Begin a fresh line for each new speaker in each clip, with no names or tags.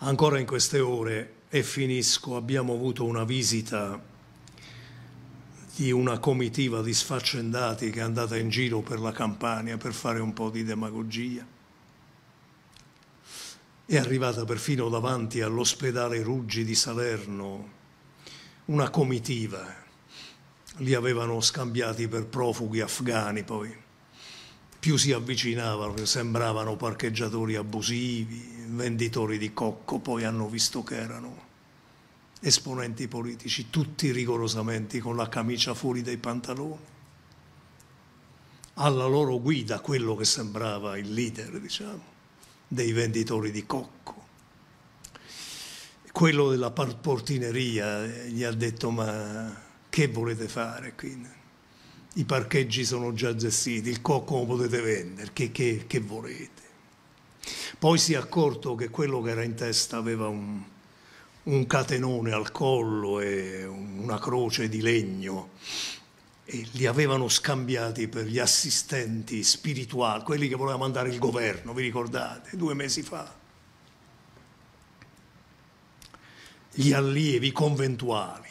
Ancora in queste ore, e finisco, abbiamo avuto una visita di una comitiva di sfaccendati che è andata in giro per la Campania per fare un po' di demagogia. È arrivata perfino davanti all'ospedale Ruggi di Salerno una comitiva, li avevano scambiati per profughi afghani poi più si avvicinavano, sembravano parcheggiatori abusivi, venditori di cocco, poi hanno visto che erano esponenti politici, tutti rigorosamente con la camicia fuori dai pantaloni. Alla loro guida quello che sembrava il leader, diciamo, dei venditori di cocco. Quello della portineria eh, gli ha detto ma che volete fare qui? i parcheggi sono già gestiti, il cocco lo potete vendere, che, che, che, volete. Poi si è accorto che quello che era in testa aveva un, un catenone al collo e una croce di legno e li avevano scambiati per gli assistenti spirituali, quelli che voleva mandare il governo, vi ricordate, due mesi fa. Gli allievi conventuali.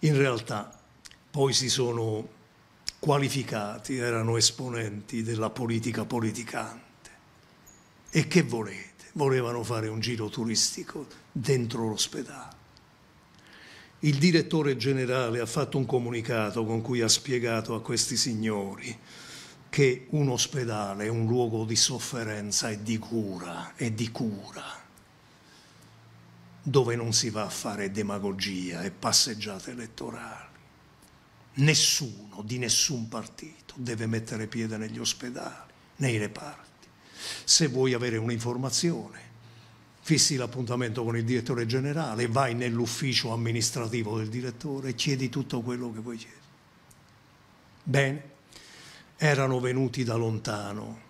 In realtà poi si sono qualificati, erano esponenti della politica politicante. E che volete? Volevano fare un giro turistico dentro l'ospedale. Il direttore generale ha fatto un comunicato con cui ha spiegato a questi signori che un ospedale è un luogo di sofferenza e di cura, e di cura dove non si va a fare demagogia e passeggiate elettorali. Nessuno di nessun partito deve mettere piede negli ospedali, nei reparti. Se vuoi avere un'informazione, fissi l'appuntamento con il direttore generale, vai nell'ufficio amministrativo del direttore e chiedi tutto quello che vuoi chiedere. Bene, erano venuti da lontano,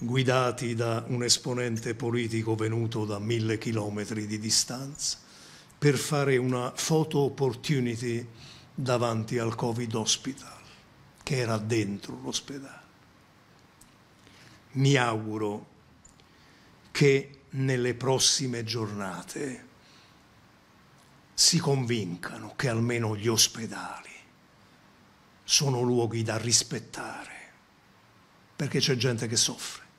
guidati da un esponente politico venuto da mille chilometri di distanza, per fare una photo opportunity davanti al Covid Hospital, che era dentro l'ospedale. Mi auguro che nelle prossime giornate si convincano che almeno gli ospedali sono luoghi da rispettare, perché c'è gente che soffre.